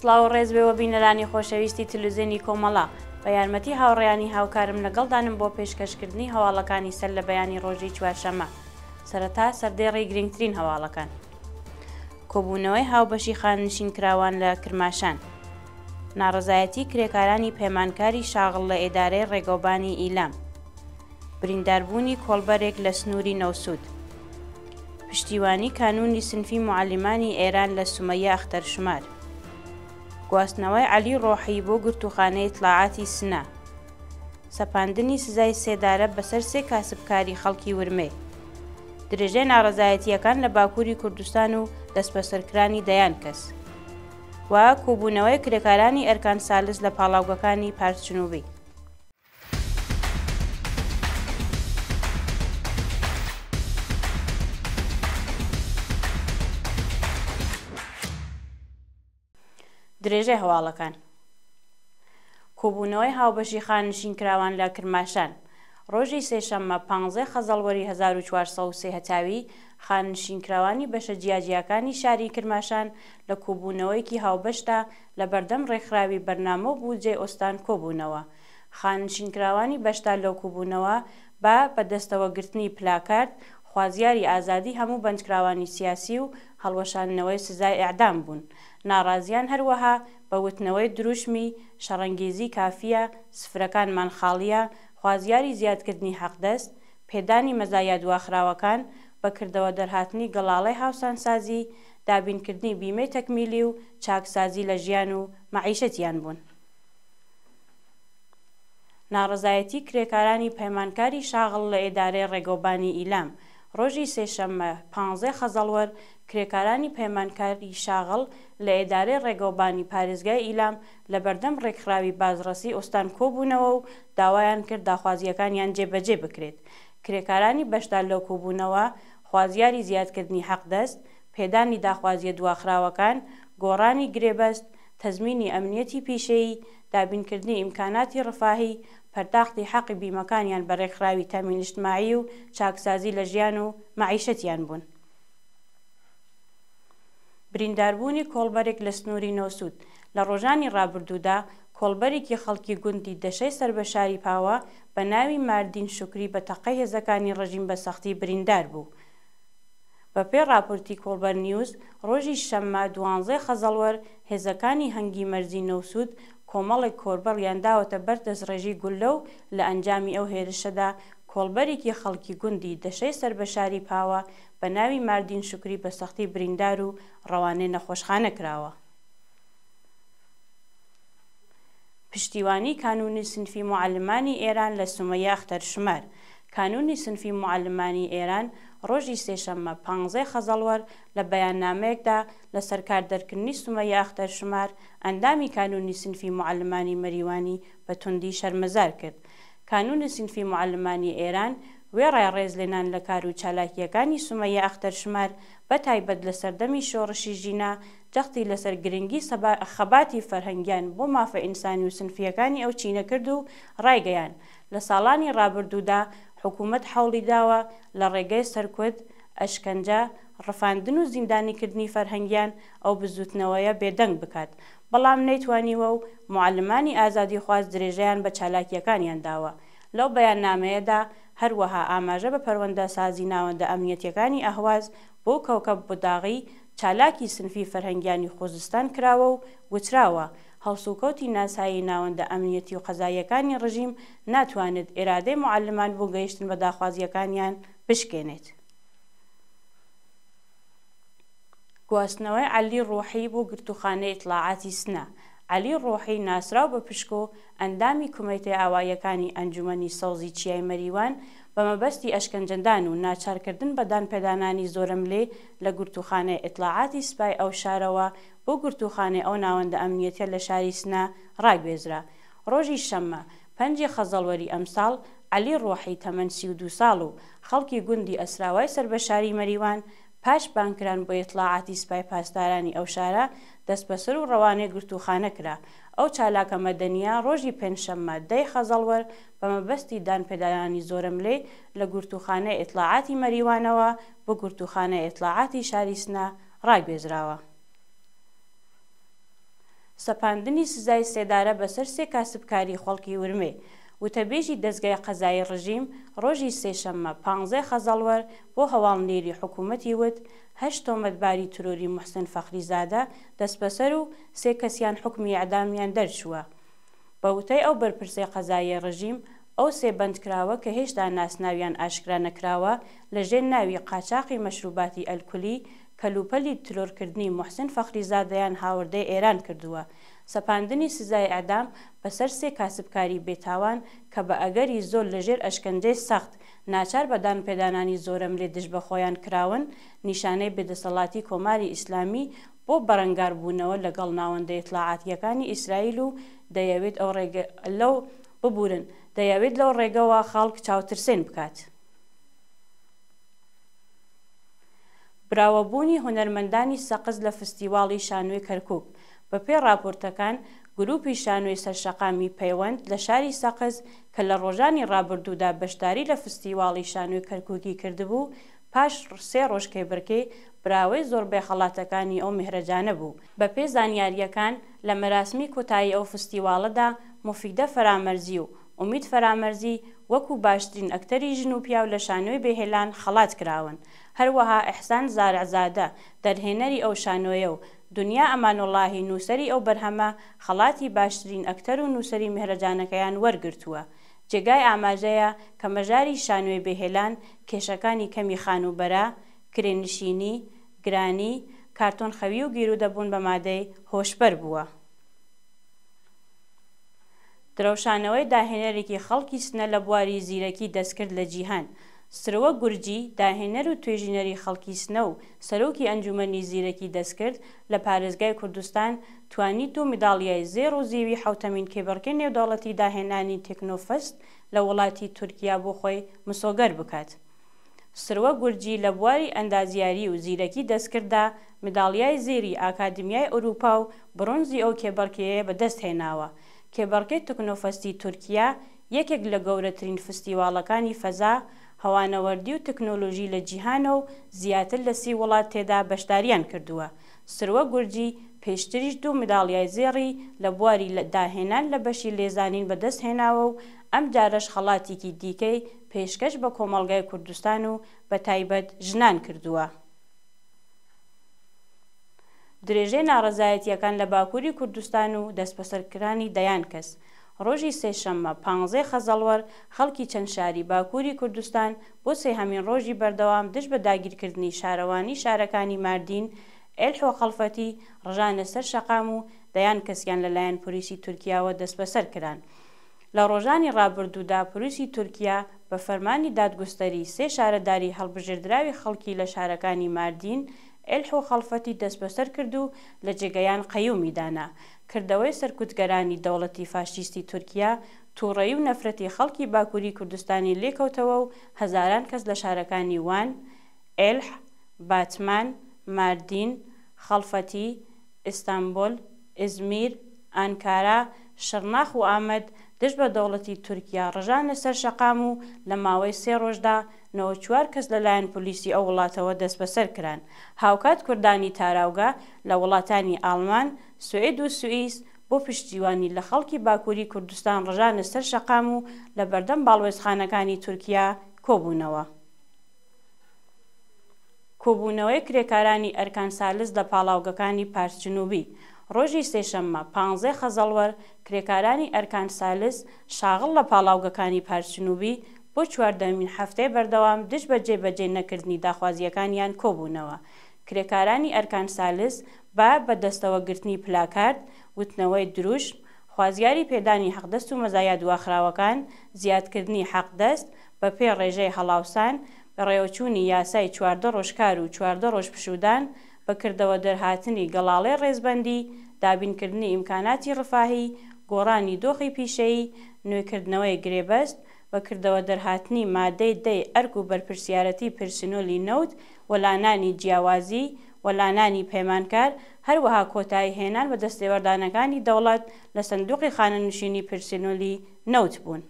سلااو ڕێز بێەوە بینەرانی خۆشەویستی تلوزیێنی کۆمەڵا بە یارمەتی هاوڕیانی هاوکارم لەگەڵدانم بۆ پێشکەشکردنی هەواڵەکانی سەر لە بەیانی ڕۆژی چوارشەمە سەرەتا سەردێڕی گرنگترین هەواڵەکان کۆبوونەوەی هاوبەشی خاننشین کراوان لە کرماشان ناڕزایەتی کرێکارانی پەیمانکاری شاغڵ لە ئێدارەی ڕێگۆبانی ئیلام برینداربوونی کۆڵبەرێک لە سنووری نەوسود پشتیوانی کانونی سنفی معلیمانی ئێران لە سومەیە ئەختەر شمار گواستنەوەی علی ڕۆحی بۆ گرتوخانەی اطلاعاتی سنە سەپاندنی سزای سێدارە بەسەر سێ کاسبکاری خەڵکی ورمێ درێژەی ناڕزایەتیەکان لە باکووری کوردستان و دەست بەسەرکرانی دەیان کەس و کۆبوونەوەی کرێکارانی ئەرکان سالس لە پاڵاوگەکانی پارچنوبی درێژێ هەواڵەکان. کۆبوونەوەی هاوبەشی خانشین کراوان لە کرماشان. ڕۆژی سێشەممە پ خەزەڵوەری 1940 هەتاوی خانشینکراوانی بەشە جیاجیەکانی شاری کرماشان لە کۆبوونەوەیکی هاوبەشدا لە بەردەم ڕێکخراوی بەرنامە بوو جێ ئۆستان کۆبوونەوە. خانشینکراوانی بەشتا لەو کوبوونەوە بە بەدەستەوەگرتنی پلاکارد خوازیاری ئازادی هەموو بەندکراوانی سیاسی و هەڵوەشانەوەی سزای ئەعدام بوون ناڕازیان هەروەها بە وتنەوەی دروشمی شەڕەنگیزی کافیە سفرەکانمان خاڵیە خوازیاری زیادکردنی حەقدەست پێدانی مەزایە دواخراوەکان بەکردەوە دەرهاتنی گەڵاڵی هاوسانسازی دابینکردنی بیمەی تەکمیلی و چاکسازی لە ژیان و مەعیشەتیان بوون. ناڕزایەتی کرێکارانی پەیمانکاری شاغڵ لە ئێدارەی ڕێگۆبانی ئیلام ڕۆژی سێشەممە پانزێ خەزەڵوەر کرێکارانی پەیمانکاری شاغڵ لە ئێدارەی ڕێگەوبانی پارێزگای ئیلام لە بەردەم ڕێکخراوی بازرسی ئۆستان کۆبوونەوە و داوایان کرد داخوازیەکانیان جێبەجێ بکرێت. کرێکارانی بەشدا لەو کۆبوونەوە خوازیاری زیادکردنی حەقدەست، پێدانی داخوازیە دواخراوەکان، گۆڕانی گرێبەست، تەزمینی ئەمنیەتی پیشەیی، دابینکردنی ئیمکاناتی ڕفاهی پەرداختی حەقی بیمەکانیان بەڕێکخراوی تەمینشتمایی و چاکسازی لە ژیان و معیشتیان بوون. برینداربوونی کۆڵبەرێک لە سنووری نۆسود لە ڕۆژانی ڕابردوودا کۆڵبەرێکی خەڵکی گوندی دەشەی سربەشاری پاوە بە ناوی ماردین شکری بە تەقەی هێزەکانی ڕژیم بە سەختی بریندار بوو. بە پێ راپۆرتی کۆلبەر نیوز ڕۆژی شەممە دوانزێ خەزەڵوەر هێزەکانی هەنگی مەرزی نەوسود کۆمەڵێک کۆربەڕیان داوەتە بەردەست ڕێژی گولە و لە ئەنجامی ئەو هێرشەدا کۆلبەرێکی خەڵکی گوندی دەشەی سربەشاری پاوە بە ناوی ماردین شکری بە سەختی بریندار و ڕەوانێ نەخۆشخانە کراوە. پشتیوانی کانونی سنفی معلمانی ئێران لە سومەیە ئەختەر شمار کانونی سنفی معلمانی ئێران و ڕۆژی سێشەممە پانزەی خەزەڵوەر لە بەیاننامەیەکدا لە سەرکاردەرکردنی سومە یاختەر شمار ئەندامی کانونی سنفی معلمانی مەریوانی بە توندی شەرمەزار کرد. کانونی سنفی معلمانی ئێران وێڕای ڕێز لێنان لە کار و چالاکیەکانی سومەیە ئەختەر شمار بە تایبەت لە سەردەمی شۆڕشی ژینا تەختی لەسەر گرنگی خەباتی فەرهەنگیان بۆ مافە ئینسانی و سنفیەکانی ئەو چینە کرد و ڕایگەیان لە ساڵانی ڕابردوودا حکوومەت حوڵی داوە لە ڕێگەی سەرکوت ئەشکەنجە ڕفاندن و زیندانیکردنی فەرهەنگیان ئەو بزوتنەوەیە بێدەنگ بکات بەڵام نەیتوانیوە و معلمانی ئازادی خواست درێژەیان بە چالاکیەکانیان داوە لەو بەیاننامەیەدا هەروەها ئاماژە بە پەروەندە سازی ناوەندە ئەمنیەتەکانی ئەهواز بۆ کەوکە بۆداغی چالاکی سنفی فەرهنگیانی خۆزستان کراوە و گوتراوە هەڵسوکەوتی ناسایی ناوەندە ئەمنیەتی و قەزایەکانی ڕژیم ناتوانێت ئێرادەی معلمان بۆ گەیشتن بە داخوازیەکانیان بشکێنێت. گواستنەوەی علی ڕۆحی بۆ گرتوخانەی ئتلاعاتی سنە، علی ڕۆحی ناسرااو بە پشکۆ ئەندامی کومیتەی ئاوایەکانی ئەنجومی سەوزی چیای مەریوان بە مەبەستی ئەشکەنجەندان و ناچارکردن بەدان پێدانانی زۆرم لێ لە گرتوخانە ئطلاعاتی سپای ئەو شارەوە بۆ گرتوخانە ئەو ناوەندە ئەمنیەتە لە شاری سنا ڕاگوێزرا ڕۆژی شەممە پەنجی خەزەڵوەری ئەمساڵ علی ڕۆحی تەمەەن سی و دو ساڵ و خەڵکی گوندی ئەسراوای سەر بە شاری مەریوان پاش بانکران بۆ ئطلاعاتی سوپای پاسدارانی ئەو شارە دەست بەسەر و ڕەوانێ گرتوخانە کرا ئەو چالاکە مەدەنیا ڕۆژی پێنجشەممە دەی خەزەڵوەر بە مەبەستی دانپێدایانی زۆرم لێ لە گرتوخانە ئطلاعاتی مەریوانەوە بۆ گرتوخانە ئطلاعاتی شاریسنا ڕاگوێزراوە. سەپاندنی سزای سێدارە بەسەر سێ کاسبکاری خەڵکی ورمێ وتەبێژی دەستگای قەزایی ڕژیم ڕۆژی سێشەممە پانزای خەزەڵوەر بۆ هەواڵنێری حکوومەتی وت هەشت تۆمەتباری ترۆری محسن فەخریزادە دەستبەسەر و سێ کەسیان حکمی ئەدامیان دەرچووە. بەوتەی ئەو بەرپرسی قەزایی ڕژیم ئەو سێبندکراوە کە هێشتا ناسناویان ئاشکرا نەکراوە لە ژێن ناوی قاچاقی مەشروباتی ئەلکولی کەلوپەلی تلۆرکردنی محسن فەخریزادەیان هاوردەی ئێران کردووە. سەپاندنی سزای ئەدام بەسەر سێ کاسبکاری بێتاوان کە بە ئەگەری زۆر لەژێر ئەشکەندەی سەخت ناچار بەدان پێدانانی زۆرم لێ دش بە خۆیان کراون نیشانەی بێدەسەڵاتی کۆماری ئیسلامی بۆ بەرەنگار بوونەوە لەگەڵ ناوەندە ئیتلاعاتیەکانی ئیسرائیل و دەیەوێت ئەو لەو ببورن دەیەوێت لەو ڕێگەوە خاڵک چاوترسێن بکات. براوەبوونی هونەرمەندانی سەقز لە فستیواڵی شانوێ کەرکک بە پێی راپۆرتەکان گروپی شانوێ سەرشەقامی پەیوەند لە شاری سەقز کە لە ڕۆژانی ڕابردوودا بەشداری لە فستیواڵی شانوێ کەرککی کردبوو پاش سێ ڕۆژکەی برکەی براوەی زۆربەی خەڵاتەکانی ئەو مهرەجانە بوو بە پێ زانیاریەکان لە مەراسمی کۆتایی ئەو فستیواڵەدا مفیدە فەرامەرزی و ئومید فەرامەرزی وەکو باشترین ئەکتەری ژن و پیاو لە شانۆی بێهێلان خەڵات کراون هەروەها ئەحسان زارعزادە دەرهێنەری ئەو شانۆیە و دنیا ئەمانۆڵاهی نووسری ئەو بەرهەمە خەڵاتی باشترین ئەکتەر و نووسری مهرەجانەکەیان وەرگرتووە جێگای ئاماژەیە کە مەژاری شانوێ بێهێلان کێشەکانی کەمی خانوبەرە کرێنشینی گرانی کارتۆن خەوی و گیرو دەبوون بە مادەی هۆشبەر بووە درەوشانەوەی داهێنەرێکی خەڵکی سنە لە بواری زیرەکی دەستکرد لە جیهان. سرەوە گورجی داهێنەر و توێژینەری خەڵکی سنە و سەرۆکی ئەنجومەنی زیرەکی دەستکرد لە پارێزگای کوردستان توانیت و مداڵیای زێر و زیوی حوتەمین کێبڕکە نێودەوڵەتی داهێنانی تەکنۆفەست لە وڵاتی تورکیا بۆ خۆی مسۆگەر بکات. سروە گورجی لە بواری ئەندازیاری و زیرەکی دەستکردا مداڵیای زێری ئاکادمیای ئەوروپا و برۆنزی ئەو کێبەرکەیە بەدەست هێناوە کێبەڕکەی تکنۆفەستی تورکیا یەکێک لە گەورەترین فستیواڵەکانی فەزا هەوانەوەردی و تەکنۆلۆژی لە جیهانە و زیاتر لە سی وڵات تێدا بەشداریان کردووە سروە گورجی پێشتریش دوو مداڵیای زێڕی لە بواری داهێنان لە بەشی لێزانین بەدەست هێناوە و ئەم جارەش خەڵاتێکی دیکەی پێشکەش بە کۆمەلگای کوردستان و بە تایبەت ژنان کردووە. درێژەی ناڕزایەتیەکان لە باکووری کوردستان و دەستبەسەرکرانی دەیان کەس. ڕۆژی سێشەممە پانزەی خەزەڵوەر خەڵکی چەند شاری باکووری کوردستان بۆ سێ هەمین ڕۆژی بەردەوام دش بە داگیرکردنی شارەوانی شارەکانی ماردین، ئێلحۆ خەڵفەتی ڕژانە سەر شەقام و دەیان کەسیان لەلایەن پلیسی تورکیاوە دەستبەسەر کران. لە ڕۆژانی ڕابردوودا پلیسی تورکیا بە فەرمانی دادگوستەری سێ شارەداری هەڵبژێردراوی خەڵکی لە شارەکانی ماردین، ئەلحۆ خەڵفەتی دەستبەسەر کرد و لە جێگەیان قەیومیدانا کردەوەی سەرکوتگەرانی دەوڵەتی فاشیستی تورکیا تووڕەی و نەفرەتی خەڵکی باکووری کوردستانی لێکەوتەوە و هەزاران کەس لە شارەکانی وان، ئەلح، باتمان، ماردین، خەڵفەتی، ئیستانبول، ئزمیر، ئانکارا، شەرناخ و ئامەد دەش بە دەوڵەتی تورکیا ڕژان لەسەر شەقام و لە ماوەی سێ ڕۆژدا نەوە چوار کەس لەلایەن پلیسی ئەو وڵاتەوە دەست بەسەر کران هاوکات کوردانی تاراوگا لە وڵاتانی ئالمان سوئد و سوئیس بۆ پشتیوانی لە خەڵکی باکووری کوردستان ڕژانە سەر شەقام و لە بەردەم باڵوێزخانەکانی تورکیا کۆبوونەوە. کۆبوونەوەی کرێکارانی ئەرکان سالس لە پاڵاوگەکانی پارچنوبی ڕۆژی سێشەممە پانزێ خەزەڵوەر کرێکارانی ئەرکان سالس شاغڵ لە پاڵاوگەکانی پارچنوبی بۆ چواردەمین هەفتەی بەردەوام دش بەجێ بەجێ نەکردنی داخوازیەکانیان کۆبوونەوە. کرێکارانی ئەرکان سالس با بەدەستەوەگرتنی پلاکارد وتنەوەی دروش، خوازیاری پێدانی حەقدەست و مەزایە دواخراوەکان زیادکردنی حەقدەست بە پێ ڕێژەی هەڵاوسان بە ڕێوەچوونی یاسای چواردە ڕۆژکار و چواردە ڕۆژ پشودان، بەکردەوە دەرهاتنی گەڵاڵێ ڕێزبەندی دابینکردنی ئیمکاناتی ڕفاهی گۆڕانی دۆخی پیشەی نوێکردنەوەی گرێبەست بەکردەوە دەرهاتنی مادەی دەی ئەرگ و بەرپرسیارەتی پرسنۆلی نەوت وەلانانی جیاوازی وەلانانی پەیمانکار هەروەها کۆتایی هێنان بە دەستێوەردانەکانی دەوڵەت لە سندوقی خانەنشینی پرسنۆلی نەوت بوون.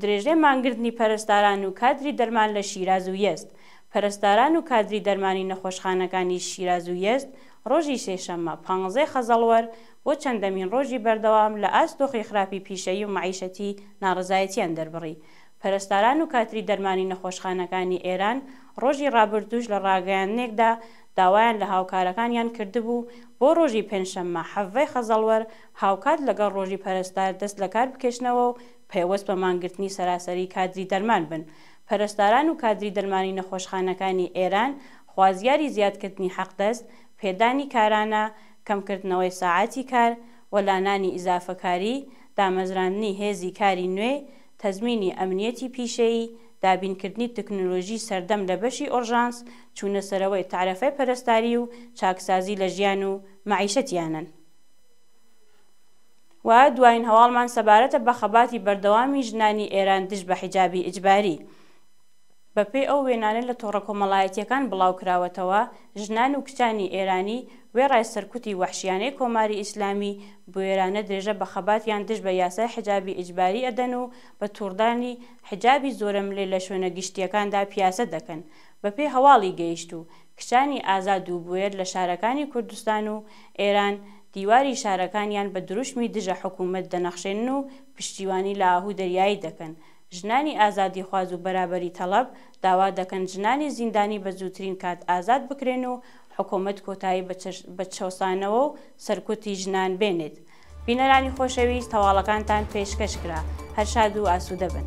درێژێ مانگردنی پەرستاران و کادری دەرمان لە شیراز و یست پەرستاران و کادری دەرمانی نەخۆشخانەکانی شیراز و یەست ڕۆژی سێشەممە پانزێ خەزەڵوەر بۆ چەندەمین ڕۆژی بەردەوام لە ئاستۆخی خراپی پیشەیی و معیشەتی ناڕزایەتیان دەربڕی. پەرستاران و کاتری دەرمانی نەخۆشخانەکانی ئێران ڕۆژی ڕابردوش لە ڕاگەیانێکدا داوایان لە هاوکارەکانیان کردبوو بۆ ڕۆژی پێنجشەممە حەڤی خەزەڵوەر هاوکات لەگەڵ ڕۆژی پەرستار دەست لە کار بکەشنەوە و پەیوەست بە مانگرتنی سەراسەری کادری دەرمان بن. پەرستاران و کادری دەرمانی نەخۆشخانەکانی ئێران خوازیاری زیادکردنی حەقدەست پێدانی کارانە کەمکردنەوەی ساعتی کار وەلانانی ئیزافەکاری دامەزراندنی هێزی کاری نوێ تەزمینی ئەمنیەتی پیشەیی دابینکردنی تەکنۆلۆژی سەردەم لە بەشی ئۆژانس چوونەسەرەوەی تعرەفەی پەرستاری و چاکسازی لە ژیان و معیشەتیانن. و دوایین هەواڵمان سەبارەتە بە خەباتی بەردەوامی ژنانی ئێران دش بە حیجابی ئیجباری. بە پێی ئەو وێنانە لە تۆڕە کۆمەڵایەتیەکان بڵاوکراوەتەوە ژنان و کچانی ئێرانی وێڕای سەرکوتی وحشیانەی کۆماری ئیسلامی بێرانە درێژە بە خەباتیان دش بە یاسای حجابی ئیجباری ئەدەن و بە تووردانی حجابی زۆرم لێ لە شوێنە گشتیەکاندا پیاسە دەکەن بە پێی هەواڵی گەیشت و کچانی ئازاد و بێر لە شارەکانی کوردستان و ئێران دیواری شارەکانیان بە دروشمی دژە حکوومەت دەنەخشێن و پشتیوانی لاهوو دەریایی دەکەن. ژنانی ئازادی خواز و بەرابەری تەڵەب داوا دەکەن ژنانی زیندانی بە زووترین کات ئازاد بکرێن و حکوومەت کۆتایی بە چەسانەوە و سەرکوتی ژنان بێنێت. بینەرانی خۆشەویست تەواڵەکانتان پێشکەش کرا هەر شاد و ئاسوودە بن.